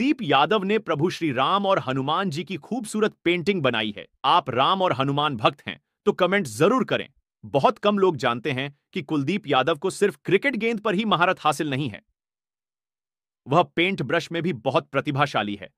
दीप यादव ने प्रभु श्री राम और हनुमान जी की खूबसूरत पेंटिंग बनाई है आप राम और हनुमान भक्त हैं तो कमेंट जरूर करें बहुत कम लोग जानते हैं कि कुलदीप यादव को सिर्फ क्रिकेट गेंद पर ही महारत हासिल नहीं है वह पेंट ब्रश में भी बहुत प्रतिभाशाली है